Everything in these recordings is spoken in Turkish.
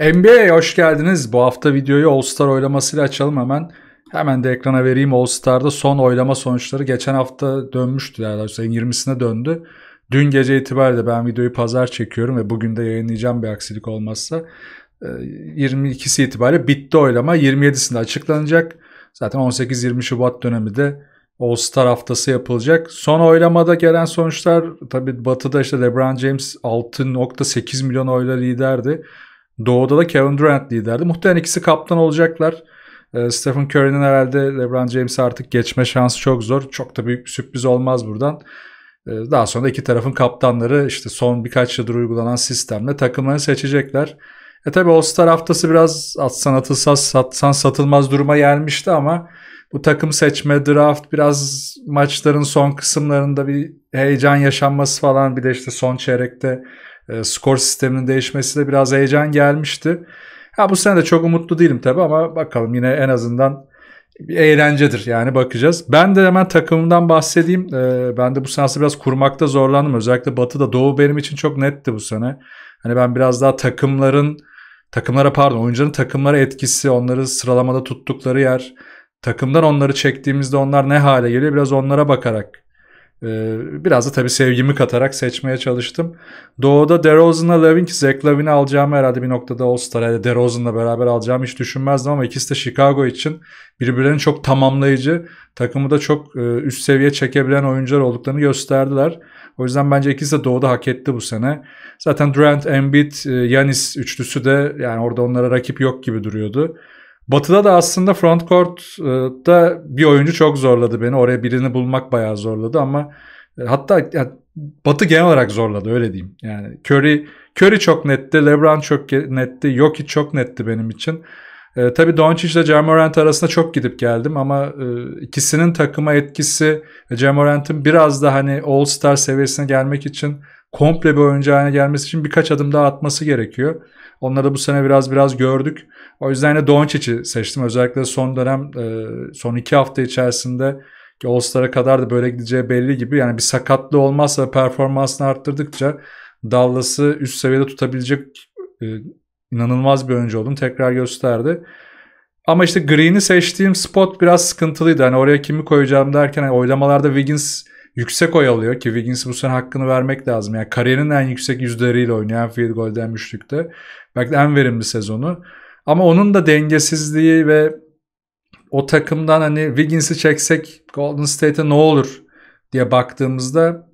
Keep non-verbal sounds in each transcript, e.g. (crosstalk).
NBA hoş geldiniz. Bu hafta videoyu All Star oylamasıyla açalım hemen. Hemen de ekrana vereyim All Star'da son oylama sonuçları geçen hafta dönmüştü. Yani 20'sine döndü. Dün gece itibariyle ben videoyu pazar çekiyorum ve bugün de yayınlayacağım bir aksilik olmazsa. 22'si ee, itibariyle bitti oylama. 27'sinde açıklanacak. Zaten 18-20 Şubat dönemi de All Star haftası yapılacak. Son oylamada gelen sonuçlar tabii Batı'da işte LeBron James 6.8 milyon oyla liderdi. Doğu'da da Kevin Durant liderdi. Muhtemelen ikisi kaptan olacaklar. Ee, Stephen Curry'nin herhalde LeBron James'e artık geçme şansı çok zor. Çok da büyük bir sürpriz olmaz buradan. Ee, daha sonra da iki tarafın kaptanları işte son birkaç yıldır uygulanan sistemle takımları seçecekler. E tabi All-Star haftası biraz atsan atılsa satsan satılmaz duruma gelmişti ama bu takım seçme, draft biraz maçların son kısımlarında bir heyecan yaşanması falan bir de işte son çeyrekte e, skor sisteminin değişmesiyle biraz heyecan gelmişti. Ha bu sene de çok umutlu değilim tabi ama bakalım yine en azından bir eğlencedir yani bakacağız. Ben de hemen takımımdan bahsedeyim. Ee, ben de bu sene biraz kurmakta zorlandım. Özellikle Batı'da Doğu benim için çok netti bu sene. Hani ben biraz daha takımların takımlara pardon oyuncuların takımlara etkisi, onları sıralamada tuttukları yer, takımdan onları çektiğimizde onlar ne hale geliyor biraz onlara bakarak ee, biraz da tabii sevgimi katarak seçmeye çalıştım. Doğu'da DeRozan'la Levin ki Zach Levin'i alacağımı herhalde bir noktada All-Star'a DeRozan'la beraber alacağımı hiç düşünmezdim ama ikisi de Chicago için birbirlerini çok tamamlayıcı, takımı da çok e, üst seviye çekebilen oyuncular olduklarını gösterdiler. O yüzden bence ikisi de Doğu'da hak etti bu sene. Zaten Durant, Embiid, Yanis e, üçlüsü de yani orada onlara rakip yok gibi duruyordu. Batı'da da aslında frontcourt'ta e, bir oyuncu çok zorladı beni. Oraya birini bulmak bayağı zorladı ama e, hatta yani Batı genel olarak zorladı öyle diyeyim. Yani Curry Curry çok netti, LeBron çok netti, Jokic çok netti benim için. E, tabii Doncic ile Jamorant arasında çok gidip geldim ama e, ikisinin takıma etkisi Jamorant'ın biraz da hani All-Star seviyesine gelmek için komple bir oyuncu haline gelmesi için birkaç adım daha atması gerekiyor. Onları da bu sene biraz biraz gördük. O yüzden de Doncic'i seçtim. Özellikle son dönem e, son iki hafta içerisinde ki All-Star'a kadar da böyle gideceği belli gibi. Yani bir sakatlı olmazsa performansını arttırdıkça Dallas'ı üst seviyede tutabilecek e, inanılmaz bir oyuncu olduğunu tekrar gösterdi. Ama işte Green'i seçtiğim spot biraz sıkıntılıydı. Hani oraya kimi koyacağım derken hani oylamalarda Wiggins yüksek oy alıyor ki Wiggins bu sene hakkını vermek lazım. Yani kariyerinin en yüksek yüzleriyle oynayan field golden müşlükte. Belki de en verimli sezonu. Ama onun da dengesizliği ve o takımdan hani Wiggins'i çeksek Golden State'e ne olur diye baktığımızda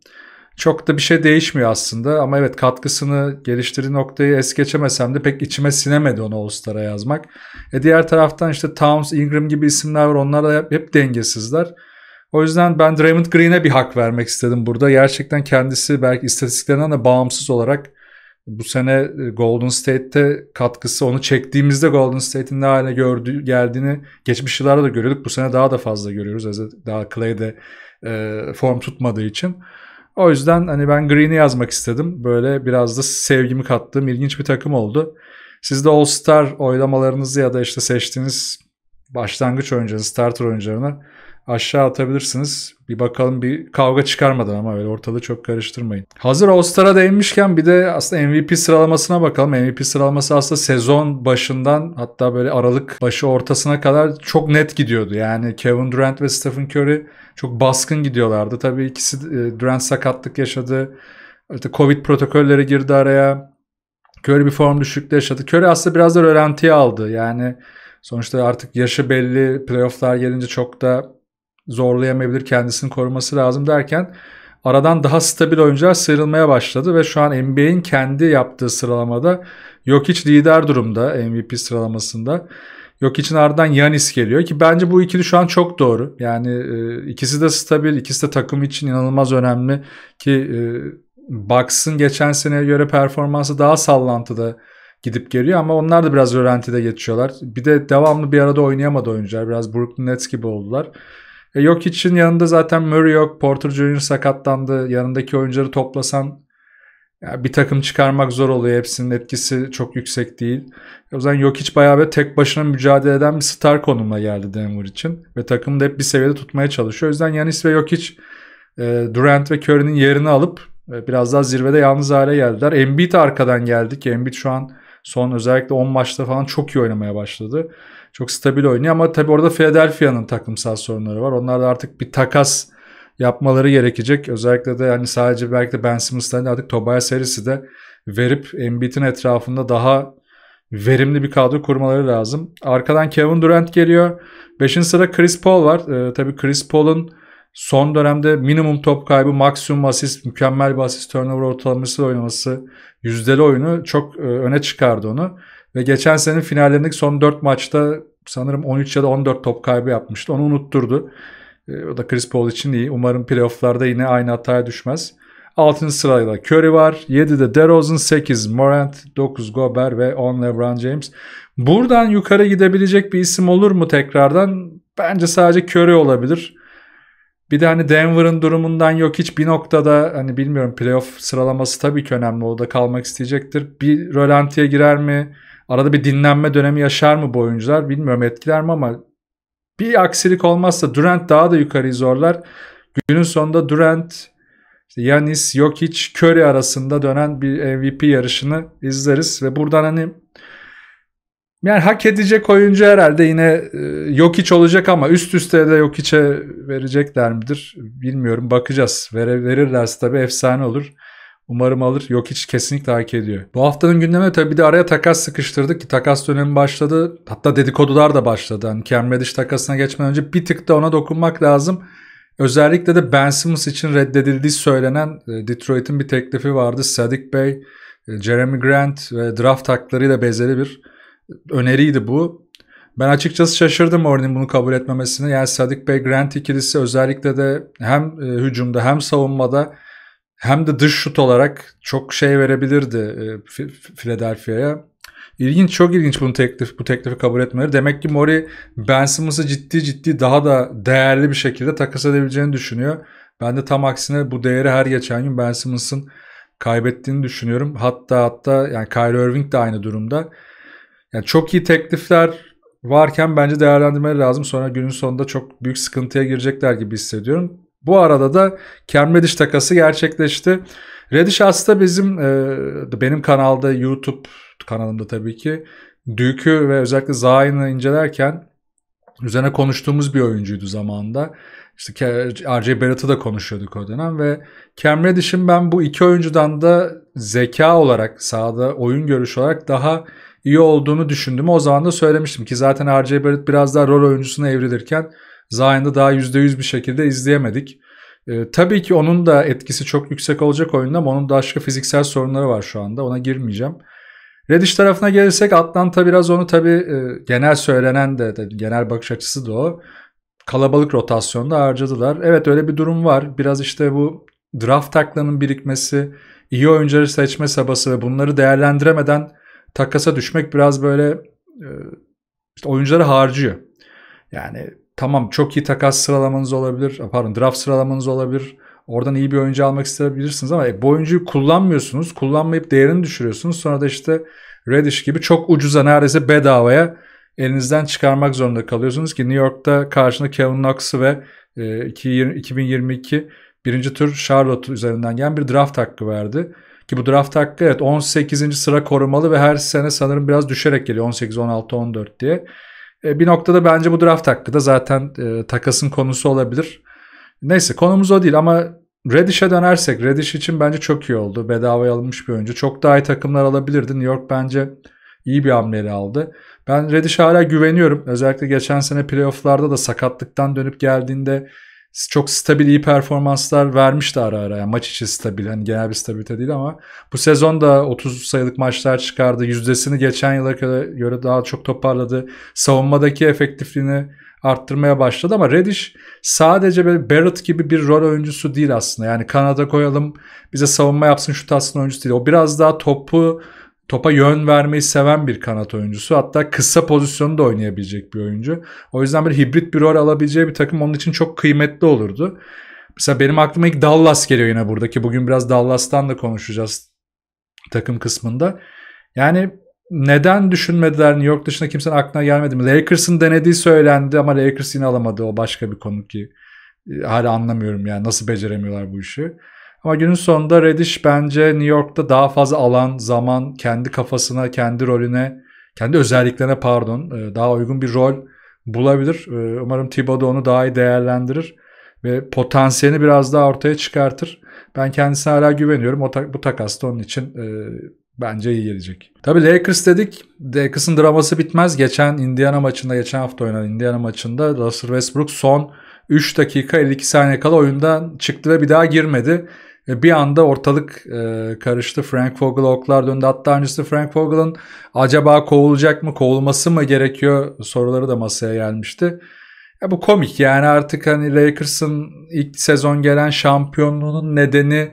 çok da bir şey değişmiyor aslında. Ama evet katkısını geliştirdiği noktayı es geçemesem de pek içime sinemedi onu All-Star'a yazmak. E diğer taraftan işte Towns, Ingram gibi isimler var. Onlar da hep dengesizler. O yüzden ben Draymond Green'e bir hak vermek istedim burada. Gerçekten kendisi belki istatistiklerinden de bağımsız olarak bu sene e, Golden State'te katkısı onu çektiğimizde Golden State'in ne haline gördüğü, geldiğini geçmiş yıllarda da görüyorduk. Bu sene daha da fazla görüyoruz. Daha Clay'de e, form tutmadığı için. O yüzden hani ben Green'i yazmak istedim. Böyle biraz da sevgimi kattığım ilginç bir takım oldu. Siz de All-Star oylamalarınızı ya da işte seçtiğiniz başlangıç oyuncularını, starter oyuncularını aşağı atabilirsiniz. Bir bakalım bir kavga çıkarmadan ama öyle ortalığı çok karıştırmayın. Hazır All-Star'a değinmişken bir de aslında MVP sıralamasına bakalım. MVP sıralaması aslında sezon başından hatta böyle aralık başı ortasına kadar çok net gidiyordu. Yani Kevin Durant ve Stephen Curry çok baskın gidiyorlardı. Tabii ikisi e, Durant sakatlık yaşadı. İşte Covid protokolleri girdi araya. Curry bir form düşüklüğü yaşadı. Curry aslında biraz da rölantiye aldı. Yani sonuçta artık yaşı belli. Playoff'lar gelince çok da zorlayamayabilir kendisini koruması lazım derken aradan daha stabil oyuncular sıyrılmaya başladı ve şu an NBA'in kendi yaptığı sıralamada yok hiç lider durumda MVP sıralamasında. Yok için ardından Yanis geliyor ki bence bu ikili şu an çok doğru. Yani e, ikisi de stabil, ikisi de takım için inanılmaz önemli ki e, Bucks'ın geçen seneye göre performansı daha sallantıda gidip geliyor ama onlar da biraz rölantide geçiyorlar. Bir de devamlı bir arada oynayamadı oyuncular. Biraz Brooklyn Nets gibi oldular. E, yok için yanında zaten Murray yok. Porter Jr. sakatlandı. Yanındaki oyuncuları toplasan yani bir takım çıkarmak zor oluyor. Hepsinin etkisi çok yüksek değil. E, o yüzden yok hiç bayağı bir tek başına mücadele eden bir star konumuna geldi Denver için. Ve takım da hep bir seviyede tutmaya çalışıyor. O yüzden Yanis ve yok hiç e, Durant ve Curry'nin yerini alıp e, biraz daha zirvede yalnız hale geldiler. Embiid arkadan geldi ki Embiid şu an son özellikle 10 maçta falan çok iyi oynamaya başladı. Çok stabil oynuyor ama tabii orada Philadelphia'nın takımsal sorunları var. Onlar da artık bir takas yapmaları gerekecek. Özellikle de hani sadece belki de Ben Simmons'tan artık Tobias Harris'i de verip Embiid'in etrafında daha verimli bir kadro kurmaları lazım. Arkadan Kevin Durant geliyor. Beşinci sıra Chris Paul var. Ee, tabii Chris Paul'un son dönemde minimum top kaybı, maksimum asist, mükemmel bir asist turnover ortalaması oynaması, yüzdeli oyunu çok e, öne çıkardı onu. Ve geçen senenin finallerindeki son 4 maçta sanırım 13 ya da 14 top kaybı yapmıştı. Onu unutturdu. Ee, o da Chris Paul için iyi. Umarım playofflarda yine aynı hataya düşmez. 6. sırayla Curry var. 7'de DeRozan, 8 Morant, 9 Gobert ve 10 LeBron James. Buradan yukarı gidebilecek bir isim olur mu tekrardan? Bence sadece Curry olabilir. Bir de hani Denver'ın durumundan yok hiç bir noktada hani bilmiyorum playoff sıralaması tabii ki önemli. O da kalmak isteyecektir. Bir rölantiye girer mi? Arada bir dinlenme dönemi yaşar mı bu oyuncular bilmiyorum etkiler mi ama bir aksilik olmazsa Durant daha da yukarıyı zorlar. Günün sonunda Durant, işte Yanis, Jokic, Curry arasında dönen bir MVP yarışını izleriz ve buradan hani yani hak edecek oyuncu herhalde yine e, Jokic olacak ama üst üste de Jokic'e verecekler midir bilmiyorum bakacağız. Vere, verirlerse tabii efsane olur. Umarım alır. Yok hiç kesinlikle hak ediyor. Bu haftanın gündemi tabii bir de araya takas sıkıştırdık ki takas dönemi başladı. Hatta dedikodular da başladı. Hani Cam Reddish takasına geçmeden önce bir tık da ona dokunmak lazım. Özellikle de Ben Simmons için reddedildiği söylenen e, Detroit'in bir teklifi vardı. Sadik Bey, e, Jeremy Grant ve draft haklarıyla benzeri bir e, öneriydi bu. Ben açıkçası şaşırdım Orin'in bunu kabul etmemesine. Yani Sadik Bey Grant ikilisi özellikle de hem hücumda hem savunmada hem de dış şut olarak çok şey verebilirdi e, Philadelphia'ya. İlginç, çok ilginç bunu teklif, bu teklifi kabul etmeleri. Demek ki Mori Ben Simmons'ı ciddi ciddi daha da değerli bir şekilde takas edebileceğini düşünüyor. Ben de tam aksine bu değeri her geçen gün Ben Simmons'ın kaybettiğini düşünüyorum. Hatta hatta yani Kyrie Irving de aynı durumda. Yani çok iyi teklifler varken bence değerlendirmeleri lazım. Sonra günün sonunda çok büyük sıkıntıya girecekler gibi hissediyorum. Bu arada da Cam Reddish takası gerçekleşti. Reddish hasta bizim e, benim kanalda YouTube kanalımda tabii ki Duke'ü ve özellikle Zayn'ı incelerken üzerine konuştuğumuz bir oyuncuydu zamanında. İşte R.J. Barrett'ı da konuşuyorduk o dönem ve Cam Reddish'in ben bu iki oyuncudan da zeka olarak sahada oyun görüşü olarak daha iyi olduğunu düşündüm. O zaman da söylemiştim ki zaten R.J. Barrett biraz daha rol oyuncusuna evrilirken Zion'da daha %100 bir şekilde izleyemedik. E, tabii ki onun da etkisi çok yüksek olacak oyunda ama onun da başka fiziksel sorunları var şu anda. Ona girmeyeceğim. Reddish tarafına gelirsek Atlanta biraz onu tabii e, genel söylenen de, de genel bakış açısı da o. Kalabalık rotasyonda harcadılar. Evet öyle bir durum var. Biraz işte bu draft taklanın birikmesi, iyi oyuncuları seçme sabası ve bunları değerlendiremeden takasa düşmek biraz böyle e, işte oyuncuları harcıyor. Yani Tamam çok iyi takas sıralamanız olabilir. E, pardon draft sıralamanız olabilir. Oradan iyi bir oyuncu almak isteyebilirsiniz ama e, bu oyuncuyu kullanmıyorsunuz. Kullanmayıp değerini düşürüyorsunuz. Sonra da işte Reddish gibi çok ucuza neredeyse bedavaya elinizden çıkarmak zorunda kalıyorsunuz ki New York'ta karşında Kevin Knox'ı ve e, 2022 birinci tur Charlotte üzerinden gelen bir draft hakkı verdi. Ki bu draft hakkı evet 18. sıra korumalı ve her sene sanırım biraz düşerek geliyor 18, 16, 14 diye. E, bir noktada bence bu draft hakkı da zaten e, takasın konusu olabilir. Neyse konumuz o değil ama Reddish'e dönersek Reddish için bence çok iyi oldu. Bedavaya alınmış bir oyuncu. Çok daha iyi takımlar alabilirdi. New York bence iyi bir hamleli aldı. Ben Reddish'e hala güveniyorum. Özellikle geçen sene playofflarda da sakatlıktan dönüp geldiğinde çok stabil iyi performanslar vermişti ara ara. Yani maç içi stabil. Yani genel bir stabilite değil ama bu sezon da 30 sayılık maçlar çıkardı. Yüzdesini geçen yıla göre daha çok toparladı. Savunmadaki efektifliğini arttırmaya başladı ama Reddish sadece böyle Barrett gibi bir rol oyuncusu değil aslında. Yani Kanada koyalım bize savunma yapsın şu atsın oyuncusu değil. O biraz daha topu topa yön vermeyi seven bir kanat oyuncusu. Hatta kısa pozisyonu da oynayabilecek bir oyuncu. O yüzden bir hibrit bir rol alabileceği bir takım onun için çok kıymetli olurdu. Mesela benim aklıma ilk Dallas geliyor yine burada ki Bugün biraz Dallas'tan da konuşacağız takım kısmında. Yani neden düşünmediler New York dışında kimsenin aklına gelmedi mi? Lakers'ın denediği söylendi ama Lakers yine alamadı. O başka bir konu ki e, hala anlamıyorum yani nasıl beceremiyorlar bu işi. Ama günün sonunda Reddish bence New York'ta daha fazla alan, zaman, kendi kafasına, kendi rolüne, kendi özelliklerine pardon e, daha uygun bir rol bulabilir. E, umarım Thibodeau onu daha iyi değerlendirir ve potansiyelini biraz daha ortaya çıkartır. Ben kendisine hala güveniyorum. O bu takas da onun için e, bence iyi gelecek. Tabii Lakers dedik. Lakers'ın draması bitmez. Geçen Indiana maçında, geçen hafta oynanan Indiana maçında Russell Westbrook son 3 dakika 52 saniye kala oyundan çıktı ve bir daha girmedi bir anda ortalık e, karıştı. Frank Vogel oklar döndü. Hatta öncesi Frank Vogel'ın acaba kovulacak mı, kovulması mı gerekiyor soruları da masaya gelmişti. Ya bu komik yani artık hani Lakers'ın ilk sezon gelen şampiyonluğunun nedeni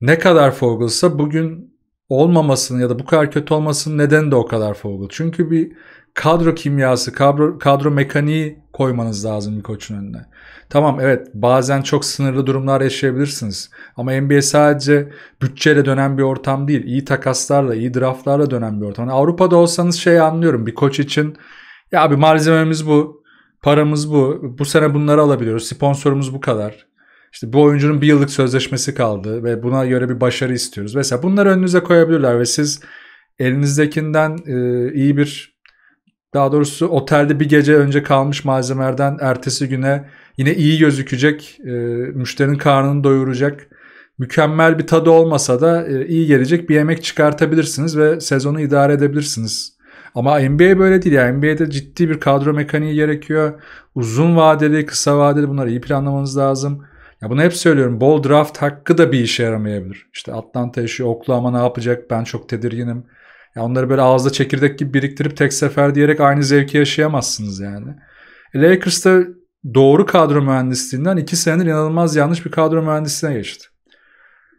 ne kadar Fogel'sa bugün olmamasının ya da bu kadar kötü olmasının nedeni de o kadar Fogel. Çünkü bir kadro kimyası, kadro, kadro mekaniği koymanız lazım bir koçun önüne. Tamam evet bazen çok sınırlı durumlar yaşayabilirsiniz. Ama NBA sadece bütçeyle dönen bir ortam değil. İyi takaslarla, iyi draftlarla dönen bir ortam. Yani Avrupa'da olsanız şey anlıyorum bir koç için. Ya bir malzememiz bu. Paramız bu. Bu sene bunları alabiliyoruz. Sponsorumuz bu kadar. İşte bu oyuncunun bir yıllık sözleşmesi kaldı ve buna göre bir başarı istiyoruz. Mesela bunları önünüze koyabilirler ve siz elinizdekinden iyi bir daha doğrusu otelde bir gece önce kalmış malzemelerden ertesi güne yine iyi gözükecek, e, müşterinin karnını doyuracak, mükemmel bir tadı olmasa da e, iyi gelecek bir yemek çıkartabilirsiniz ve sezonu idare edebilirsiniz. Ama NBA böyle değil. Yani NBA'de ciddi bir kadro mekaniği gerekiyor. Uzun vadeli, kısa vadeli bunları iyi planlamanız lazım. Ya bunu hep söylüyorum. Bol draft hakkı da bir işe yaramayabilir. İşte Atlanta işi, Oklahoma ne yapacak? Ben çok tedirginim. Ya onları böyle ağızda çekirdek gibi biriktirip tek sefer diyerek aynı zevki yaşayamazsınız yani. E, Lakers'ta doğru kadro mühendisliğinden iki senedir inanılmaz yanlış bir kadro mühendisliğine geçti.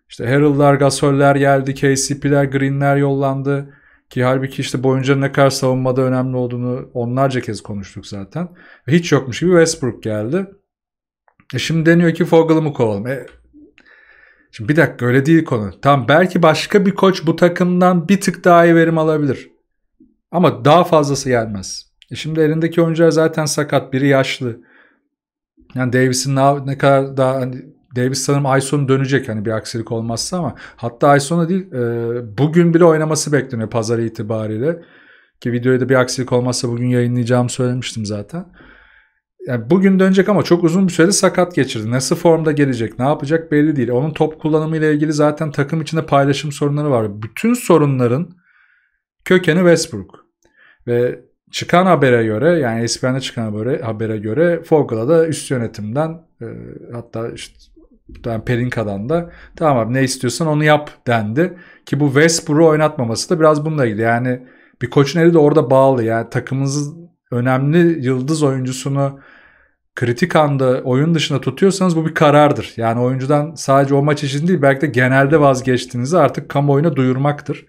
İşte Harrell'lar, Gasol'ler geldi, KCP'ler, Green'ler yollandı. Ki halbuki işte boyunca ne kadar savunmada önemli olduğunu onlarca kez konuştuk zaten. Hiç yokmuş gibi Westbrook geldi. E şimdi deniyor ki Fogel'ı mı kovalım? E, Şimdi bir dakika öyle değil konu. Tam belki başka bir koç bu takımdan bir tık daha iyi verim alabilir. Ama daha fazlası gelmez. E şimdi elindeki oyuncular zaten sakat. Biri yaşlı. Yani Davis'in ne kadar daha hani Davis sanırım ay sonu dönecek hani bir aksilik olmazsa ama hatta ay sonu değil e, bugün bile oynaması bekleniyor pazar itibariyle. Ki videoya da bir aksilik olmazsa bugün yayınlayacağım söylemiştim zaten yani bugün dönecek ama çok uzun bir süre sakat geçirdi. Nasıl formda gelecek, ne yapacak belli değil. Onun top kullanımı ile ilgili zaten takım içinde paylaşım sorunları var. Bütün sorunların kökeni Westbrook. Ve çıkan habere göre yani ESPN'de çıkan habere, habere göre Fogel'a da üst yönetimden e, hatta işte yani Perinka'dan da tamam abi ne istiyorsan onu yap dendi. Ki bu Westbrook'u oynatmaması da biraz bununla ilgili. Yani bir koçun eli de orada bağlı. Yani takımınızın önemli yıldız oyuncusunu kritik anda oyun dışında tutuyorsanız bu bir karardır. Yani oyuncudan sadece o maç için değil belki de genelde vazgeçtiğinizi artık kamuoyuna duyurmaktır.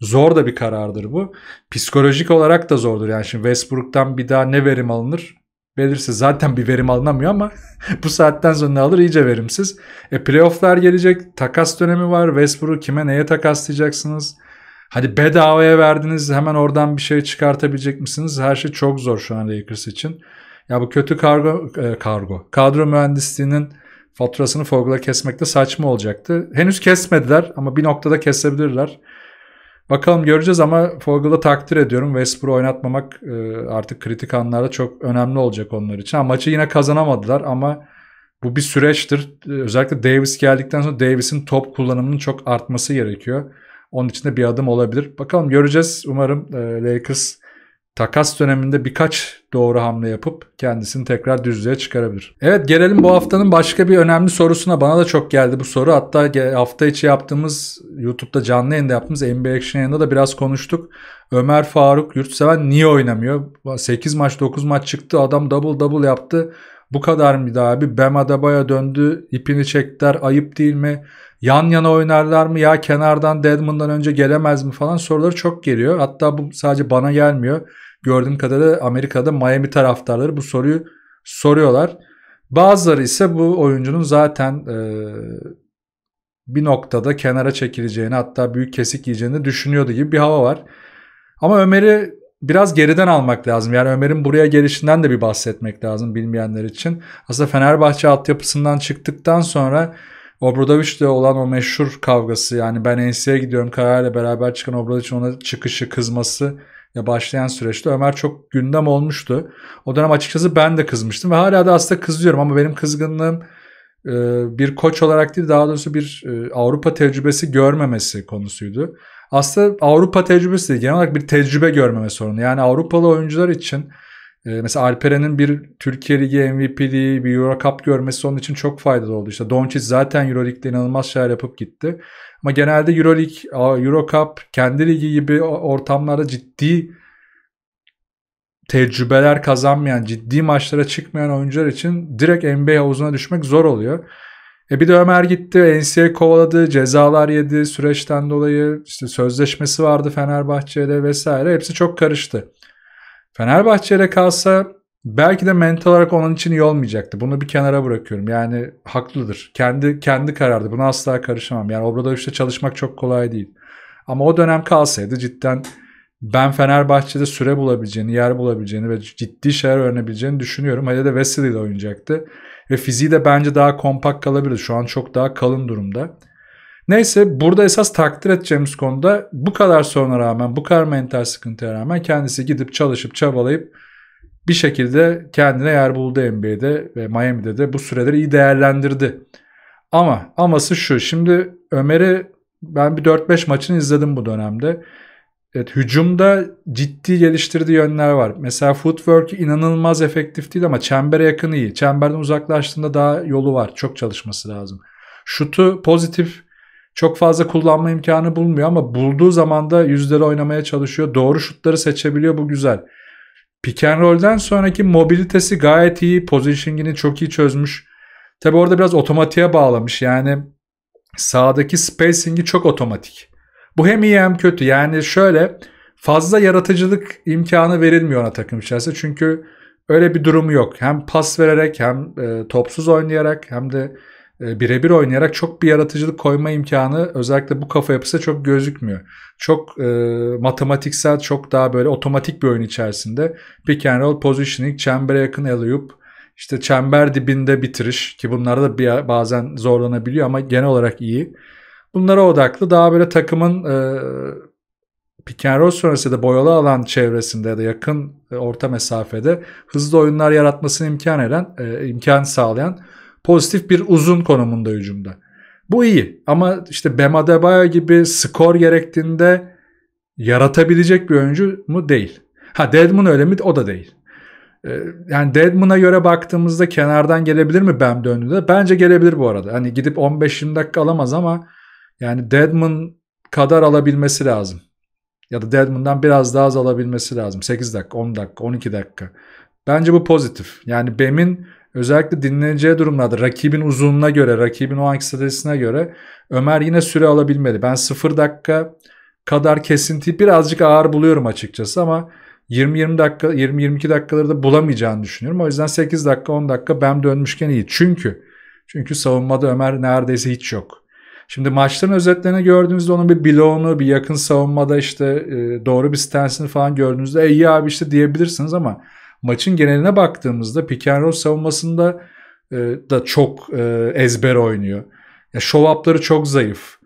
Zor da bir karardır bu. Psikolojik olarak da zordur. Yani şimdi Westbrook'tan bir daha ne verim alınır? Belirsiz. Zaten bir verim alınamıyor ama (laughs) bu saatten sonra ne alır? iyice verimsiz. E playofflar gelecek. Takas dönemi var. Westbrook'u kime neye takaslayacaksınız? Hadi bedavaya verdiniz. Hemen oradan bir şey çıkartabilecek misiniz? Her şey çok zor şu an Lakers için. Ya bu kötü kargo e, kargo kadro mühendisliğinin faturasını Fog'la de saçma olacaktı. Henüz kesmediler ama bir noktada kesebilirler. Bakalım göreceğiz ama Fogel'ı takdir ediyorum. Westbrook'u oynatmamak e, artık kritik anlarda çok önemli olacak onlar için. Ha, maçı yine kazanamadılar ama bu bir süreçtir. E, özellikle Davis geldikten sonra Davis'in top kullanımının çok artması gerekiyor. Onun için de bir adım olabilir. Bakalım göreceğiz. Umarım e, Lakers takas döneminde birkaç doğru hamle yapıp kendisini tekrar düzlüğe çıkarabilir. Evet gelelim bu haftanın başka bir önemli sorusuna. Bana da çok geldi bu soru. Hatta hafta içi yaptığımız YouTube'da canlı yayında yaptığımız NBA Action yayında da biraz konuştuk. Ömer Faruk Yurtseven niye oynamıyor? 8 maç 9 maç çıktı adam double double yaptı. Bu kadar mı daha abi? Bem Adebayo döndü ipini çektiler ayıp değil mi? Yan yana oynarlar mı? Ya kenardan Deadman'dan önce gelemez mi falan soruları çok geliyor. Hatta bu sadece bana gelmiyor Gördüğüm kadarıyla Amerika'da Miami taraftarları bu soruyu soruyorlar. Bazıları ise bu oyuncunun zaten e, bir noktada kenara çekileceğini hatta büyük kesik yiyeceğini düşünüyordu gibi bir hava var. Ama Ömer'i biraz geriden almak lazım. Yani Ömer'in buraya gelişinden de bir bahsetmek lazım bilmeyenler için. Aslında Fenerbahçe altyapısından çıktıktan sonra Obradoviç'le olan o meşhur kavgası yani ben NC'ye gidiyorum kararıyla beraber çıkan Obradoviç'in ona çıkışı kızması başlayan süreçte Ömer çok gündem olmuştu. O dönem açıkçası ben de kızmıştım ve hala da aslında kızıyorum ama benim kızgınlığım e, bir koç olarak değil daha doğrusu bir e, Avrupa tecrübesi görmemesi konusuydu. Aslında Avrupa tecrübesi değil genel olarak bir tecrübe görmeme sorunu. Yani Avrupalı oyuncular için ee, mesela Alperen'in bir Türkiye Ligi MVP'liği, bir Euro Cup görmesi onun için çok faydalı oldu. İşte Doncic zaten Euro Lig'de inanılmaz şeyler yapıp gitti. Ama genelde Euro Lig, Euro Cup, kendi ligi gibi ortamlarda ciddi tecrübeler kazanmayan, ciddi maçlara çıkmayan oyuncular için direkt NBA havuzuna düşmek zor oluyor. E bir de Ömer gitti, NC'ye kovaladı, cezalar yedi süreçten dolayı. işte sözleşmesi vardı Fenerbahçe'de vesaire. Hepsi çok karıştı. Fenerbahçe'de kalsa belki de mental olarak onun için iyi olmayacaktı. Bunu bir kenara bırakıyorum. Yani haklıdır. Kendi kendi karardı. Buna asla karışamam. Yani Obradoviç'te çalışmak çok kolay değil. Ama o dönem kalsaydı cidden ben Fenerbahçe'de süre bulabileceğini, yer bulabileceğini ve ciddi şeyler öğrenebileceğini düşünüyorum. Hele de Wesley ile oynayacaktı. Ve fiziği de bence daha kompakt kalabilir. Şu an çok daha kalın durumda. Neyse burada esas takdir edeceğimiz konuda bu kadar sonra rağmen bu kadar mental sıkıntıya rağmen kendisi gidip çalışıp çabalayıp bir şekilde kendine yer buldu NBA'de ve Miami'de de bu süreleri iyi değerlendirdi. Ama aması şu şimdi Ömer'i ben bir 4-5 maçını izledim bu dönemde. Evet, hücumda ciddi geliştirdiği yönler var. Mesela footwork inanılmaz efektif değil ama çembere yakın iyi. Çemberden uzaklaştığında daha yolu var. Çok çalışması lazım. Şutu pozitif çok fazla kullanma imkanı bulmuyor ama bulduğu zaman da yüzleri oynamaya çalışıyor. Doğru şutları seçebiliyor bu güzel. Pick and roll'den sonraki mobilitesi gayet iyi. Positioning'ini çok iyi çözmüş. Tabi orada biraz otomatiğe bağlamış. Yani sağdaki spacing'i çok otomatik. Bu hem iyi hem kötü. Yani şöyle fazla yaratıcılık imkanı verilmiyor ona takım içerisinde. Çünkü öyle bir durumu yok. Hem pas vererek hem e, topsuz oynayarak hem de e, birebir oynayarak çok bir yaratıcılık koyma imkanı özellikle bu kafa yapısı çok gözükmüyor. Çok e, matematiksel, çok daha böyle otomatik bir oyun içerisinde pick and roll positioning, çembere yakın alayıp işte çember dibinde bitiriş ki bunlar da bir, bazen zorlanabiliyor ama genel olarak iyi. Bunlara odaklı daha böyle takımın e, pick and roll sonrası da boyalı alan çevresinde ya da yakın e, orta mesafede hızlı oyunlar yaratmasını imkan eden, e, imkan sağlayan pozitif bir uzun konumunda hücumda. Bu iyi ama işte Bam Adebayo gibi skor gerektiğinde yaratabilecek bir oyuncu mu? Değil. Ha Deadman öyle mi? O da değil. Ee, yani Deadman'a göre baktığımızda kenardan gelebilir mi Bam döndüğünde? Bence gelebilir bu arada. Hani gidip 15-20 dakika alamaz ama yani Deadman kadar alabilmesi lazım. Ya da Deadman'dan biraz daha az alabilmesi lazım. 8 dakika, 10 dakika, 12 dakika. Bence bu pozitif. Yani Bam'in Özellikle dinleneceği durumlarda rakibin uzunluğuna göre, rakibin o anki stratejisine göre Ömer yine süre alabilmedi. Ben 0 dakika kadar kesinti birazcık ağır buluyorum açıkçası ama 20-20 dakika 20-22 dakikaları da bulamayacağını düşünüyorum. O yüzden 8 dakika 10 dakika BEM dönmüşken iyi. Çünkü çünkü savunmada Ömer neredeyse hiç yok. Şimdi maçların özetlerini gördüğünüzde onun bir bloğunu, bir yakın savunmada işte e, doğru bir stansını falan gördüğünüzde e, iyi abi işte diyebilirsiniz ama maçın geneline baktığımızda pick and savunmasında e, da çok e, ezber oynuyor. Ya show çok zayıf.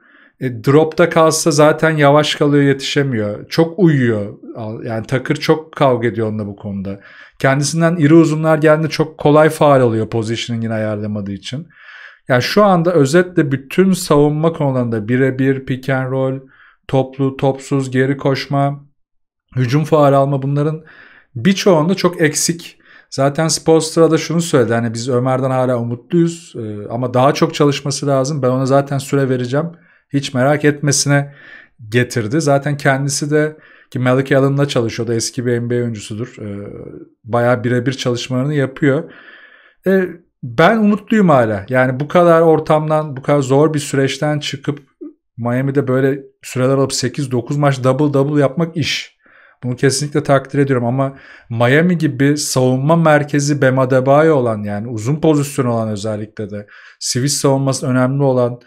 E, dropta kalsa zaten yavaş kalıyor yetişemiyor. Çok uyuyor. Yani Takır çok kavga ediyor onunla bu konuda. Kendisinden iri uzunlar geldiğinde çok kolay faal alıyor yine ayarlamadığı için. Yani şu anda özetle bütün savunma konularında birebir, pick and roll, toplu, topsuz, geri koşma, hücum faal alma bunların Birçoğunda çok eksik. Zaten Spolstra'da şunu söyledi. Hani biz Ömer'den hala umutluyuz e, ama daha çok çalışması lazım. Ben ona zaten süre vereceğim. Hiç merak etmesine getirdi. Zaten kendisi de ki Malik Allen'la da Eski bir NBA oyuncusudur. E, bayağı birebir çalışmalarını yapıyor. E, ben umutluyum hala. Yani bu kadar ortamdan, bu kadar zor bir süreçten çıkıp Miami'de böyle süreler alıp 8-9 maç double double yapmak iş. Bunu kesinlikle takdir ediyorum ama Miami gibi savunma merkezi Bam Adebayo olan yani uzun pozisyon olan özellikle de Swiss savunması önemli olan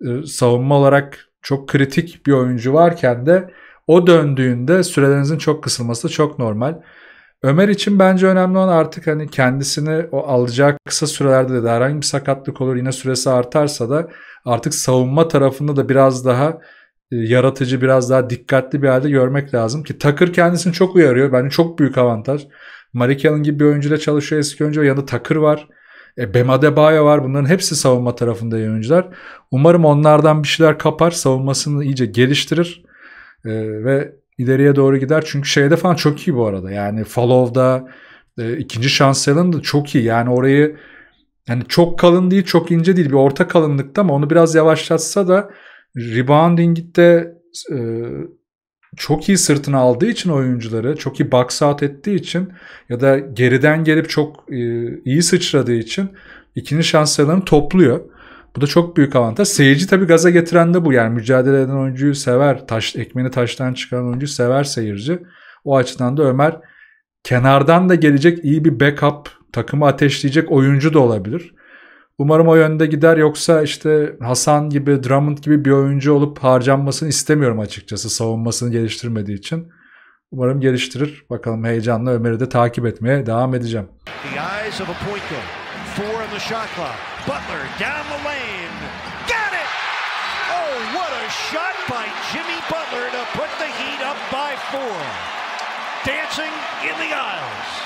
e, savunma olarak çok kritik bir oyuncu varken de o döndüğünde sürelerinizin çok kısılması çok normal. Ömer için bence önemli olan artık hani kendisini o alacağı kısa sürelerde de herhangi bir sakatlık olur yine süresi artarsa da artık savunma tarafında da biraz daha e, yaratıcı biraz daha dikkatli bir halde görmek lazım ki Takır kendisini çok uyarıyor. Bence çok büyük avantaj. Malik Allen gibi bir oyuncuyla çalışıyor eski oyuncu. Yanında Takır var. E, Bem Adebayo var. Bunların hepsi savunma tarafında oyuncular. Umarım onlardan bir şeyler kapar. Savunmasını iyice geliştirir. E, ve ileriye doğru gider. Çünkü şeyde falan çok iyi bu arada. Yani Follow'da e, ikinci şans da çok iyi. Yani orayı yani çok kalın değil çok ince değil. Bir orta kalınlıkta ama onu biraz yavaşlatsa da Rebounding'de e, çok iyi sırtını aldığı için oyuncuları, çok iyi box out ettiği için ya da geriden gelip çok e, iyi sıçradığı için ikinci şans sayılarını topluyor. Bu da çok büyük avantaj. Seyirci tabii gaza getiren de bu. Yani mücadele eden oyuncuyu sever. Taş, ekmeğini taştan çıkaran oyuncuyu sever seyirci. O açıdan da Ömer kenardan da gelecek iyi bir backup takımı ateşleyecek oyuncu da olabilir. Umarım o yönde gider yoksa işte Hasan gibi Drummond gibi bir oyuncu olup harcanmasını istemiyorum açıkçası savunmasını geliştirmediği için. Umarım geliştirir. Bakalım heyecanla Ömer'i de takip etmeye devam edeceğim. Oh, Dancing in the aisles.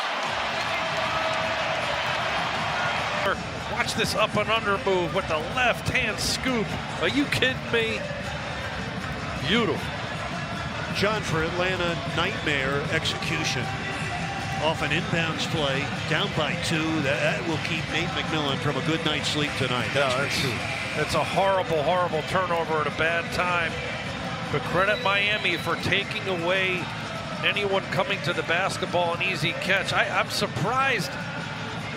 Watch this up and under move with the left-hand scoop. Are you kidding me? Beautiful. John for Atlanta, nightmare execution. Off an inbounds play, down by two. That, that will keep Nate McMillan from a good night's sleep tonight. That's, no, that's, true. that's a horrible, horrible turnover at a bad time. But credit Miami for taking away anyone coming to the basketball an easy catch. I, I'm surprised –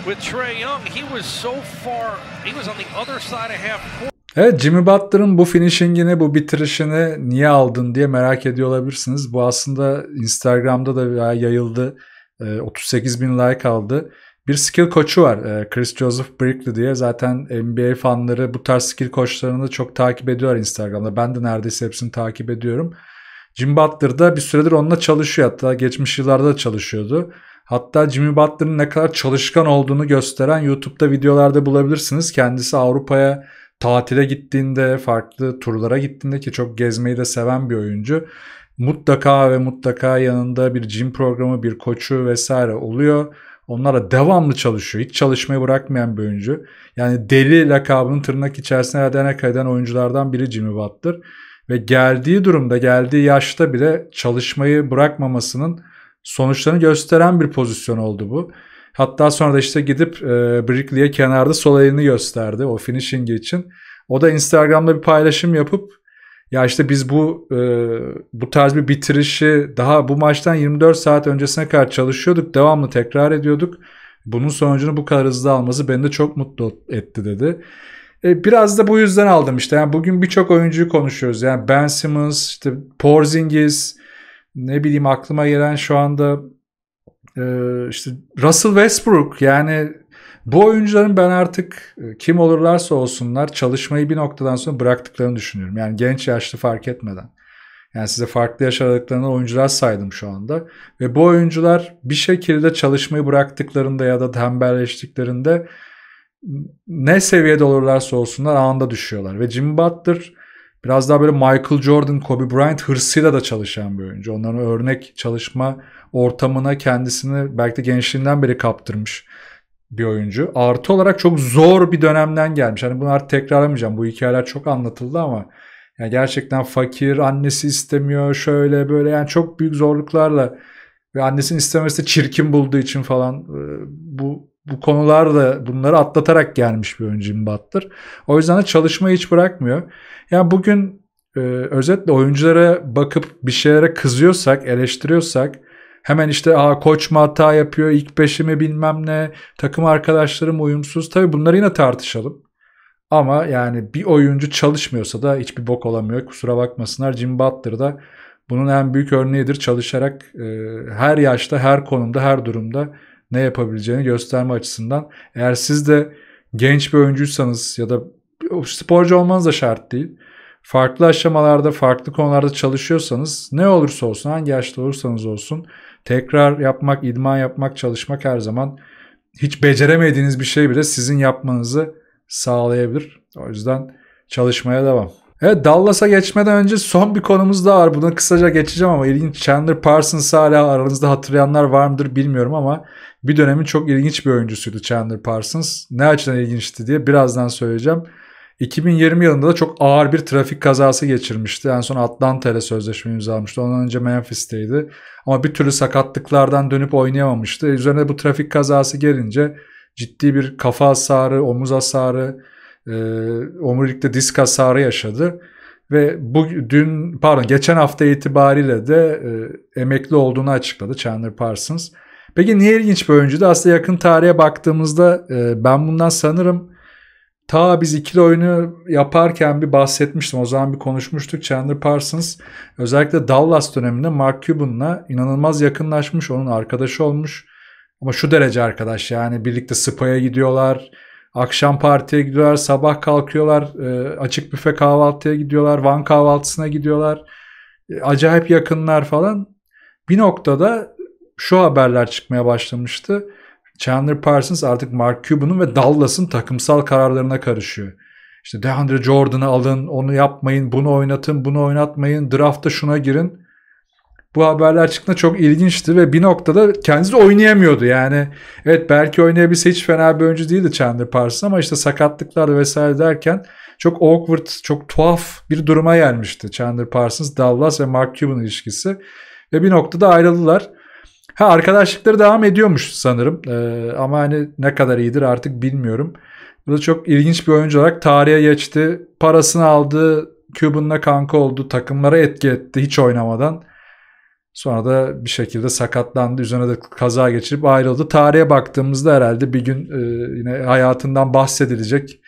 with Trey Young. He was so far, he was on the other side of half court. Evet Jimmy Butler'ın bu finishingini, bu bitirişini niye aldın diye merak ediyor olabilirsiniz. Bu aslında Instagram'da da yayıldı. 38 ee, bin like aldı. Bir skill koçu var e, Chris Joseph Brickley diye. Zaten NBA fanları bu tarz skill koçlarını çok takip ediyor Instagram'da. Ben de neredeyse hepsini takip ediyorum. Jim Butler da bir süredir onunla çalışıyor hatta geçmiş yıllarda da çalışıyordu. Hatta Jimmy Butler'ın ne kadar çalışkan olduğunu gösteren YouTube'da videolarda bulabilirsiniz. Kendisi Avrupa'ya tatile gittiğinde, farklı turlara gittiğinde ki çok gezmeyi de seven bir oyuncu. Mutlaka ve mutlaka yanında bir gym programı, bir koçu vesaire oluyor. Onlara devamlı çalışıyor. Hiç çalışmayı bırakmayan bir oyuncu. Yani deli lakabının tırnak içerisine ederek eden oyunculardan biri Jimmy Butler. Ve geldiği durumda, geldiği yaşta bile çalışmayı bırakmamasının sonuçlarını gösteren bir pozisyon oldu bu. Hatta sonra da işte gidip e, Brickley'e kenarda sol elini gösterdi o finishing için. O da Instagram'da bir paylaşım yapıp ya işte biz bu e, bu tarz bir bitirişi daha bu maçtan 24 saat öncesine kadar çalışıyorduk. Devamlı tekrar ediyorduk. Bunun sonucunu bu kadar hızlı alması beni de çok mutlu etti dedi. E, biraz da bu yüzden aldım işte. Yani bugün birçok oyuncuyu konuşuyoruz. Yani Ben Simmons, işte Porzingis, ne bileyim aklıma gelen şu anda e, işte Russell Westbrook yani bu oyuncuların ben artık e, kim olurlarsa olsunlar çalışmayı bir noktadan sonra bıraktıklarını düşünüyorum. Yani genç yaşlı fark etmeden. Yani size farklı yaş aralıklarına oyuncular saydım şu anda. Ve bu oyuncular bir şekilde çalışmayı bıraktıklarında ya da tembelleştiklerinde ne seviyede olurlarsa olsunlar anında düşüyorlar. Ve Jimmy Butler Biraz daha böyle Michael Jordan, Kobe Bryant hırsıyla da çalışan bir oyuncu. Onların örnek çalışma ortamına kendisini belki de gençliğinden beri kaptırmış bir oyuncu. Artı olarak çok zor bir dönemden gelmiş. Hani bunu artık tekrarlamayacağım. Bu hikayeler çok anlatıldı ama yani gerçekten fakir, annesi istemiyor, şöyle böyle yani çok büyük zorluklarla ve annesinin istemesi de çirkin bulduğu için falan e, bu bu konularda bunları atlatarak gelmiş bir oyuncu Jim Butler. O yüzden de çalışmayı hiç bırakmıyor. Yani bugün e, özetle oyunculara bakıp bir şeylere kızıyorsak, eleştiriyorsak hemen işte Aa, koç mu hata yapıyor, ilk beşimi bilmem ne, takım arkadaşlarım uyumsuz. Tabii bunları yine tartışalım. Ama yani bir oyuncu çalışmıyorsa da hiçbir bok olamıyor. Kusura bakmasınlar Jim Butler da bunun en büyük örneğidir. Çalışarak e, her yaşta, her konumda, her durumda ne yapabileceğini gösterme açısından. Eğer siz de genç bir oyuncuysanız ya da sporcu olmanız da şart değil. Farklı aşamalarda, farklı konularda çalışıyorsanız ne olursa olsun, hangi yaşta olursanız olsun tekrar yapmak, idman yapmak, çalışmak her zaman hiç beceremediğiniz bir şey bile sizin yapmanızı sağlayabilir. O yüzden çalışmaya devam. Evet Dallas'a geçmeden önce son bir konumuz daha var. Buna kısaca geçeceğim ama ilginç. Chandler Parsons hala aranızda hatırlayanlar var mıdır bilmiyorum ama bir dönemin çok ilginç bir oyuncusuydu Chandler Parsons. Ne açıdan ilginçti diye birazdan söyleyeceğim. 2020 yılında da çok ağır bir trafik kazası geçirmişti. En son Atlanta ile sözleşme imzalamıştı. Ondan önce Memphis'teydi. Ama bir türlü sakatlıklardan dönüp oynayamamıştı. Üzerine bu trafik kazası gelince ciddi bir kafa hasarı, omuz hasarı, e, omurilikte disk hasarı yaşadı. Ve bu dün pardon geçen hafta itibariyle de e, emekli olduğunu açıkladı Chandler Parsons. Peki niye ilginç bir oyuncuydu? Aslında yakın tarihe baktığımızda e, ben bundan sanırım ta biz ikili oyunu yaparken bir bahsetmiştim. O zaman bir konuşmuştuk. Chandler Parsons özellikle Dallas döneminde Mark Cuban'la inanılmaz yakınlaşmış. Onun arkadaşı olmuş. Ama şu derece arkadaş yani birlikte spa'ya gidiyorlar Akşam partiye gidiyorlar, sabah kalkıyorlar, e, açık büfe kahvaltıya gidiyorlar, Van kahvaltısına gidiyorlar. E, acayip yakınlar falan. Bir noktada şu haberler çıkmaya başlamıştı. Chandler Parsons artık Mark Cuban'ın ve Dallas'ın takımsal kararlarına karışıyor. İşte DeAndre Jordan'ı alın, onu yapmayın, bunu oynatın, bunu oynatmayın, draftta şuna girin bu haberler çıktığında çok ilginçti ve bir noktada kendisi oynayamıyordu yani. Evet belki oynayabilse hiç fena bir oyuncu değildi Chandler Parsons ama işte sakatlıklar vesaire derken çok awkward, çok tuhaf bir duruma gelmişti Chandler Parsons, Dallas ve Mark Cuban ilişkisi. Ve bir noktada ayrıldılar. Ha arkadaşlıkları devam ediyormuş sanırım ee, ama hani ne kadar iyidir artık bilmiyorum. Bu da çok ilginç bir oyuncu olarak tarihe geçti. Parasını aldı, Cuban'la kanka oldu, takımlara etki etti hiç oynamadan. Sonra da bir şekilde sakatlandı. Üzerine de kaza geçirip ayrıldı. Tarihe baktığımızda herhalde bir gün e, yine hayatından bahsedilecek.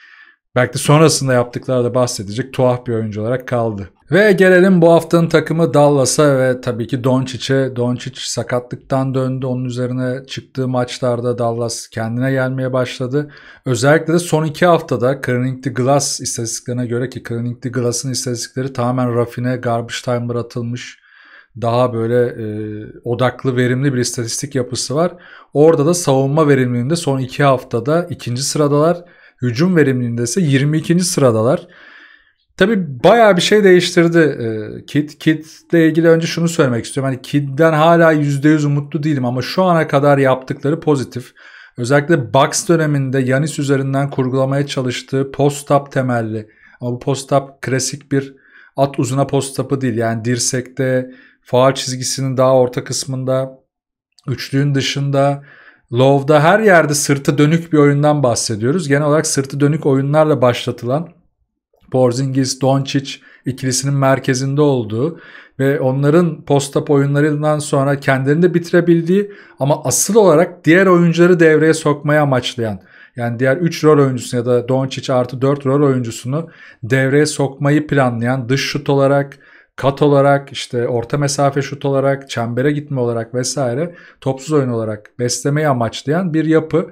Belki de sonrasında yaptıkları da bahsedecek tuhaf bir oyuncu olarak kaldı. Ve gelelim bu haftanın takımı Dallas'a ve tabii ki Doncic'e. Doncic sakatlıktan döndü. Onun üzerine çıktığı maçlarda Dallas kendine gelmeye başladı. Özellikle de son iki haftada Cranning the Glass istatistiklerine göre ki Cranning the Glass'ın istatistikleri tamamen rafine garbage timer atılmış daha böyle e, odaklı verimli bir istatistik yapısı var. Orada da savunma verimliliğinde son 2 haftada 2. sıradalar. Hücum verimliliğinde ise 22. sıradalar. Tabi baya bir şey değiştirdi e, Kit. Kit'le ilgili önce şunu söylemek istiyorum. Hani Kit'den hala %100 umutlu değilim ama şu ana kadar yaptıkları pozitif. Özellikle Bucks döneminde Yanis üzerinden kurgulamaya çalıştığı post-up temelli ama bu post-up klasik bir at uzuna post-up'ı değil. Yani dirsekte faal çizgisinin daha orta kısmında, üçlüğün dışında, Love'da her yerde sırtı dönük bir oyundan bahsediyoruz. Genel olarak sırtı dönük oyunlarla başlatılan Porzingis, Doncic ikilisinin merkezinde olduğu ve onların post-up oyunlarından sonra kendilerini de bitirebildiği ama asıl olarak diğer oyuncuları devreye sokmaya amaçlayan yani diğer 3 rol oyuncusunu ya da Doncic artı 4 rol oyuncusunu devreye sokmayı planlayan dış şut olarak kat olarak, işte orta mesafe şut olarak, çembere gitme olarak vesaire topsuz oyun olarak beslemeyi amaçlayan bir yapı.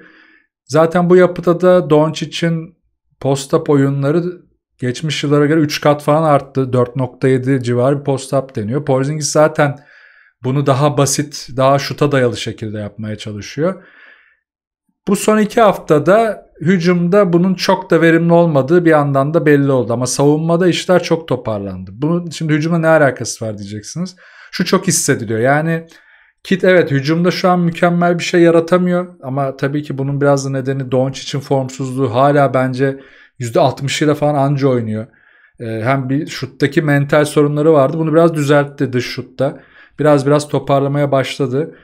Zaten bu yapıda da Doncic'in post-up oyunları geçmiş yıllara göre 3 kat falan arttı. 4.7 civarı bir post-up deniyor. Porzingis zaten bunu daha basit, daha şuta dayalı şekilde yapmaya çalışıyor. Bu son iki haftada hücumda bunun çok da verimli olmadığı bir yandan da belli oldu. Ama savunmada işler çok toparlandı. Bunun şimdi hücumla ne alakası var diyeceksiniz. Şu çok hissediliyor. Yani Kit evet hücumda şu an mükemmel bir şey yaratamıyor. Ama tabii ki bunun biraz da nedeni için formsuzluğu. Hala bence 60 ile falan anca oynuyor. Ee, hem bir şuttaki mental sorunları vardı. Bunu biraz düzeltti dış şutta. Biraz biraz toparlamaya başladı.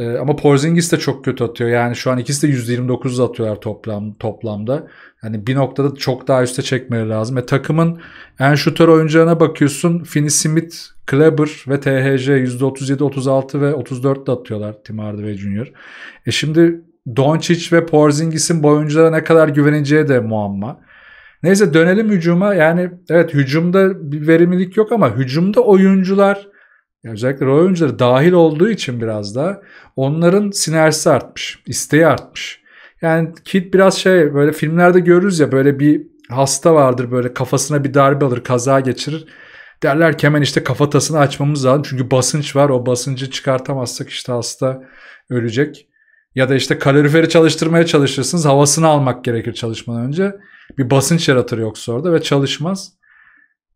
Ee, ama Porzingis de çok kötü atıyor. Yani şu an ikisi de %29 atıyorlar toplam toplamda. Yani bir noktada çok daha üste çekmeleri lazım. E, takımın en şutör oyuncularına bakıyorsun. Finney Smith, Kleber ve THJ %37, 36 ve 34 de atıyorlar Tim Hardaway Jr. E şimdi Doncic ve Porzingis'in bu oyunculara ne kadar güveneceği de muamma. Neyse dönelim hücuma. Yani evet hücumda bir verimlilik yok ama hücumda oyuncular yani özellikle rol oyuncuları dahil olduğu için biraz da onların sinerjisi artmış, isteği artmış. Yani kit biraz şey böyle filmlerde görürüz ya böyle bir hasta vardır böyle kafasına bir darbe alır kaza geçirir. Derler ki hemen işte kafatasını açmamız lazım çünkü basınç var o basıncı çıkartamazsak işte hasta ölecek. Ya da işte kaloriferi çalıştırmaya çalışırsınız havasını almak gerekir çalışmadan önce. Bir basınç yaratır yoksa orada ve çalışmaz.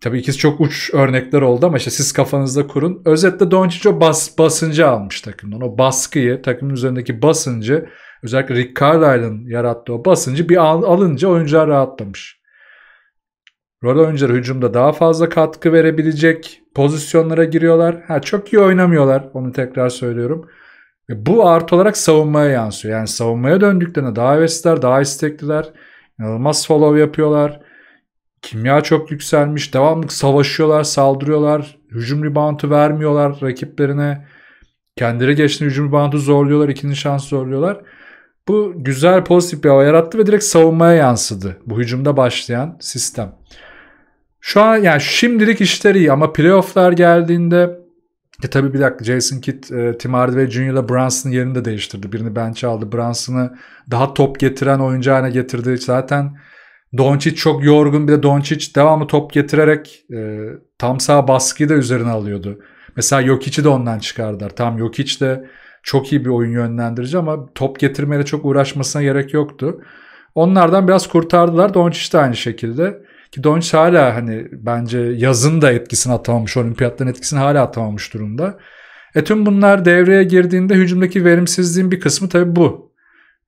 Tabii ikisi çok uç örnekler oldu ama işte siz kafanızda kurun. Özetle Doncic o bas, basıncı almış takımdan. O baskıyı, takımın üzerindeki basıncı, özellikle Rick Carlisle'ın yarattığı o basıncı bir al, alınca oyuncular rahatlamış. Rol oyuncuları hücumda daha fazla katkı verebilecek pozisyonlara giriyorlar. Ha, çok iyi oynamıyorlar, onu tekrar söylüyorum. E, bu artı olarak savunmaya yansıyor. Yani savunmaya döndüklerinde daha hevesliler, daha istekliler. İnanılmaz follow yapıyorlar Kimya çok yükselmiş. Devamlı savaşıyorlar, saldırıyorlar. Hücum reboundu vermiyorlar rakiplerine. Kendileri geçtiğinde hücum reboundu zorluyorlar. ikinci şans zorluyorlar. Bu güzel pozitif bir hava yarattı ve direkt savunmaya yansıdı. Bu hücumda başlayan sistem. Şu an yani şimdilik işler iyi ama playofflar geldiğinde e tabii bir dakika Jason Kidd, e, Tim Hardaway Jr. Brunson'ın yerini de değiştirdi. Birini bench aldı. Brunson'ı daha top getiren oyuncu haline getirdi. Zaten Doncic çok yorgun bir de Doncic devamlı top getirerek e, tam sağ baskıyı da üzerine alıyordu. Mesela Jokic'i de ondan çıkardılar. Tam Jokic de çok iyi bir oyun yönlendirici ama top getirmeyle çok uğraşmasına gerek yoktu. Onlardan biraz kurtardılar. Doncic de aynı şekilde. Ki Doncic hala hani bence yazın da etkisini atamamış, olimpiyatların etkisini hala atamamış durumda. E tüm bunlar devreye girdiğinde hücumdaki verimsizliğin bir kısmı tabii bu.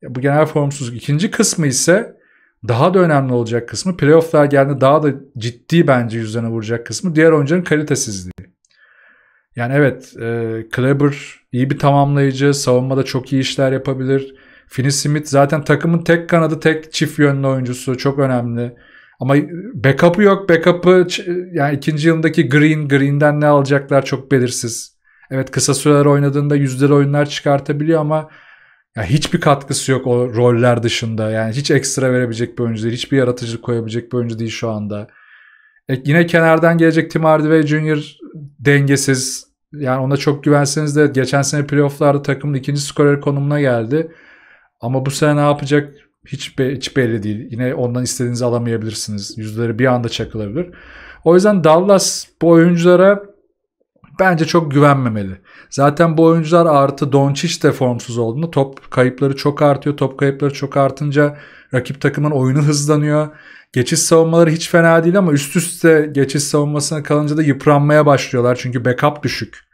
Ya bu genel formsuzluk. İkinci kısmı ise daha da önemli olacak kısmı playofflar geldi daha da ciddi bence yüzlerine vuracak kısmı diğer oyuncuların kalitesizliği. Yani evet e, Kleber iyi bir tamamlayıcı. Savunmada çok iyi işler yapabilir. Finney Smith zaten takımın tek kanadı tek çift yönlü oyuncusu. Çok önemli. Ama backup'ı yok. Backup'ı yani ikinci yılındaki Green, Green'den ne alacaklar çok belirsiz. Evet kısa süreler oynadığında yüzdeli oyunlar çıkartabiliyor ama ya hiçbir katkısı yok o roller dışında. Yani hiç ekstra verebilecek bir oyuncu değil. Hiçbir yaratıcılık koyabilecek bir oyuncu değil şu anda. E yine kenardan gelecek Tim Hardaway Jr. dengesiz. Yani ona çok güvenseniz de geçen sene playofflarda takımın ikinci skorer konumuna geldi. Ama bu sene ne yapacak hiç, be, hiç belli değil. Yine ondan istediğinizi alamayabilirsiniz. Yüzleri bir anda çakılabilir. O yüzden Dallas bu oyunculara bence çok güvenmemeli. Zaten bu oyuncular artı Doncic de formsuz olduğunda top kayıpları çok artıyor. Top kayıpları çok artınca rakip takımın oyunu (laughs) hızlanıyor. Geçiş savunmaları hiç fena değil ama üst üste geçiş savunmasına kalınca da yıpranmaya başlıyorlar. Çünkü backup düşük.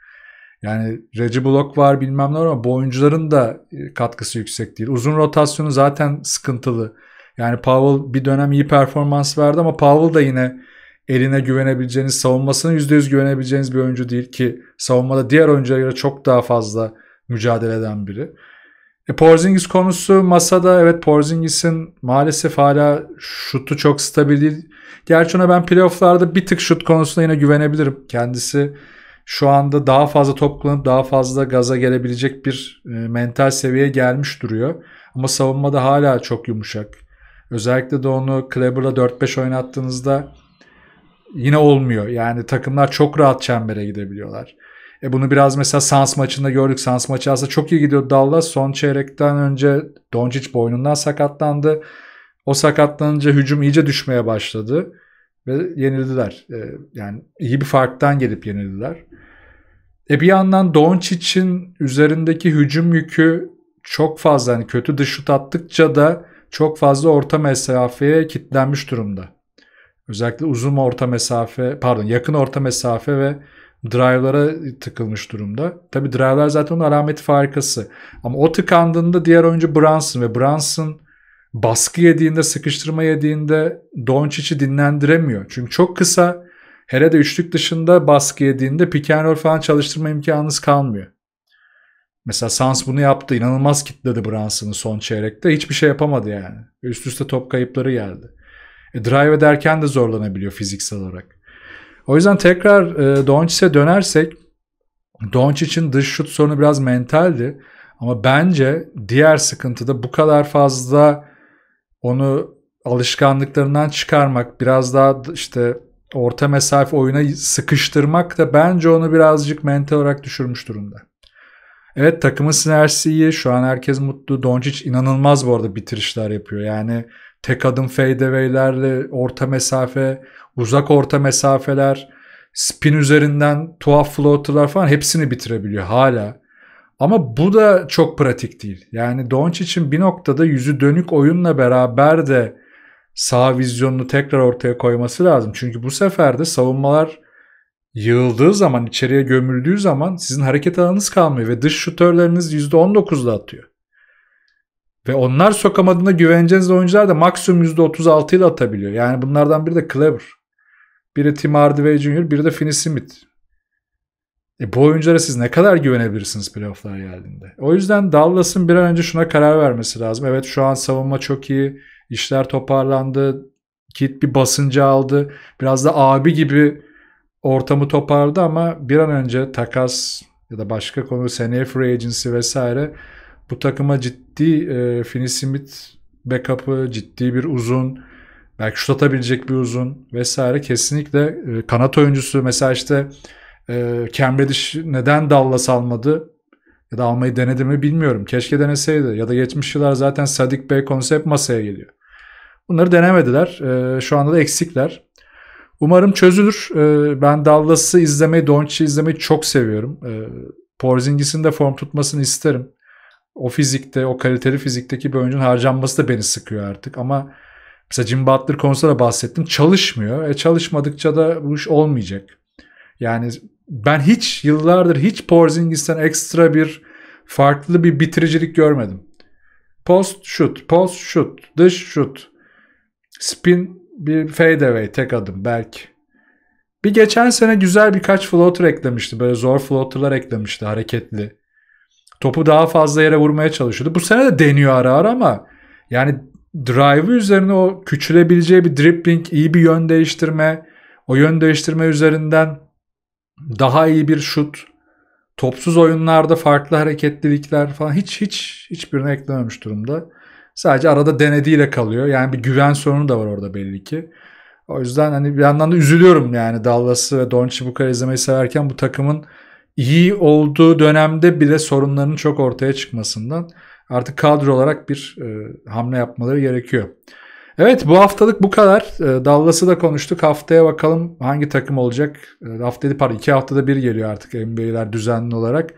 Yani Reggie Block var bilmem ne var ama bu oyuncuların da e, katkısı yüksek değil. Uzun rotasyonu zaten sıkıntılı. Yani Powell bir dönem iyi performans verdi ama Powell da yine eline güvenebileceğiniz, savunmasına %100 güvenebileceğiniz bir oyuncu değil ki savunmada diğer oyunculara göre çok daha fazla mücadele eden biri. E, Porzingis konusu masada evet Porzingis'in maalesef hala şutu çok stabil değil. Gerçi ona ben playofflarda bir tık şut konusunda yine güvenebilirim. Kendisi şu anda daha fazla top kullanıp daha fazla gaza gelebilecek bir e, mental seviyeye gelmiş duruyor. Ama savunmada hala çok yumuşak. Özellikle de onu Kleber'la 4-5 oynattığınızda yine olmuyor. Yani takımlar çok rahat çembere gidebiliyorlar. E bunu biraz mesela Sans maçında gördük. Sans maçı aslında çok iyi gidiyor Dallas. Son çeyrekten önce Doncic boynundan sakatlandı. O sakatlanınca hücum iyice düşmeye başladı. Ve yenildiler. E, yani iyi bir farktan gelip yenildiler. E bir yandan Doncic'in üzerindeki hücum yükü çok fazla. Yani kötü dış şut attıkça da çok fazla orta mesafeye kilitlenmiş durumda. Özellikle uzun orta mesafe, pardon yakın orta mesafe ve drive'lara tıkılmış durumda. Tabi drive'lar zaten onun alameti farikası. Ama o tıkandığında diğer oyuncu Brunson ve Brunson baskı yediğinde, sıkıştırma yediğinde Doncic'i dinlendiremiyor. Çünkü çok kısa hele de üçlük dışında baskı yediğinde pick and roll falan çalıştırma imkanınız kalmıyor. Mesela Sans bunu yaptı. inanılmaz kitledi Brunson'ı son çeyrekte. Hiçbir şey yapamadı yani. Üst üste top kayıpları geldi. E, drive ederken de zorlanabiliyor fiziksel olarak. O yüzden tekrar e, Doncic'e dönersek Doncic'in dış şut sorunu biraz mentaldi. Ama bence diğer sıkıntı da bu kadar fazla onu alışkanlıklarından çıkarmak, biraz daha işte orta mesafe oyuna sıkıştırmak da bence onu birazcık mental olarak düşürmüş durumda. Evet takımın sinerjisi iyi. Şu an herkes mutlu. Doncic inanılmaz bu arada bitirişler yapıyor. Yani tek adım fadeaway'lerle orta mesafe, uzak orta mesafeler, spin üzerinden tuhaf floater'lar falan hepsini bitirebiliyor hala. Ama bu da çok pratik değil. Yani Doncic'in bir noktada yüzü dönük oyunla beraber de sağ vizyonunu tekrar ortaya koyması lazım. Çünkü bu sefer de savunmalar yığıldığı zaman, içeriye gömüldüğü zaman sizin hareket alanınız kalmıyor ve dış şutörleriniz %19'da atıyor. Ve onlar sokamadığında güveneceğiniz oyuncular da maksimum %36 ile atabiliyor. Yani bunlardan biri de Clever. Biri Tim Hardaway Jr. biri de Finney Smith. E bu oyunculara siz ne kadar güvenebilirsiniz playofflar geldiğinde? O yüzden Dallas'ın bir an önce şuna karar vermesi lazım. Evet şu an savunma çok iyi. İşler toparlandı. Kit bir basıncı aldı. Biraz da abi gibi ortamı toparladı ama bir an önce takas ya da başka konu seneye free agency vesaire bu takıma ciddi e, Finney Smith backup'ı, ciddi bir uzun, belki şut atabilecek bir uzun vesaire kesinlikle e, kanat oyuncusu mesela işte e, Cam neden Dallas almadı ya da almayı denedi mi bilmiyorum. Keşke deneseydi ya da geçmiş yıllar zaten Sadik Bey konsept masaya geliyor. Bunları denemediler. E, şu anda da eksikler. Umarım çözülür. E, ben Dallas'ı izlemeyi, Doncic'i izlemeyi çok seviyorum. E, Porzingis'in de form tutmasını isterim o fizikte, o kaliteli fizikteki bir oyuncunun harcanması da beni sıkıyor artık. Ama mesela Jim Butler konusunda da bahsettim. Çalışmıyor. E çalışmadıkça da bu iş olmayacak. Yani ben hiç yıllardır hiç Porzingis'ten ekstra bir farklı bir bitiricilik görmedim. Post shoot, post shoot, dış shoot, spin bir fade away tek adım belki. Bir geçen sene güzel birkaç floater eklemişti. Böyle zor floaterlar eklemişti hareketli. Topu daha fazla yere vurmaya çalışıyordu. Bu sene de deniyor ara ara ama yani drive üzerine o küçülebileceği bir dribbling, iyi bir yön değiştirme, o yön değiştirme üzerinden daha iyi bir şut, topsuz oyunlarda farklı hareketlilikler falan hiç hiç hiçbirine eklememiş durumda. Sadece arada denediğiyle kalıyor. Yani bir güven sorunu da var orada belli ki. O yüzden hani bir yandan da üzülüyorum yani Dallas'ı ve Don Chibuk'a izlemeyi severken bu takımın iyi olduğu dönemde bile sorunların çok ortaya çıkmasından artık kadro olarak bir e, hamle yapmaları gerekiyor. Evet bu haftalık bu kadar. E, Dallas'ı da konuştuk. Haftaya bakalım hangi takım olacak. E, haftada pardon iki haftada bir geliyor artık NBA'ler düzenli olarak.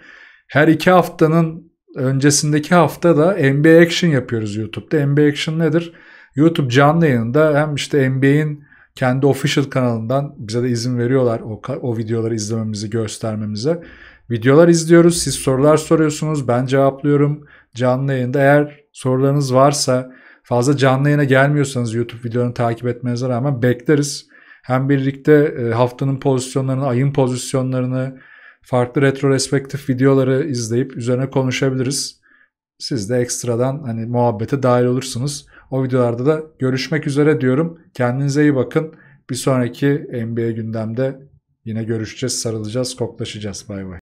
Her iki haftanın öncesindeki hafta da NBA Action yapıyoruz YouTube'da. NBA Action nedir? YouTube canlı yayında hem işte NBA'in kendi official kanalından bize de izin veriyorlar o, o videoları izlememizi, göstermemize. Videolar izliyoruz, siz sorular soruyorsunuz, ben cevaplıyorum canlı yayında. Eğer sorularınız varsa fazla canlı yayına gelmiyorsanız YouTube videolarını takip etmenize rağmen bekleriz. Hem birlikte e, haftanın pozisyonlarını, ayın pozisyonlarını, farklı retrospektif videoları izleyip üzerine konuşabiliriz. Siz de ekstradan hani muhabbete dahil olursunuz. O videolarda da görüşmek üzere diyorum. Kendinize iyi bakın. Bir sonraki NBA gündemde yine görüşeceğiz, sarılacağız, koklaşacağız. Bay bay.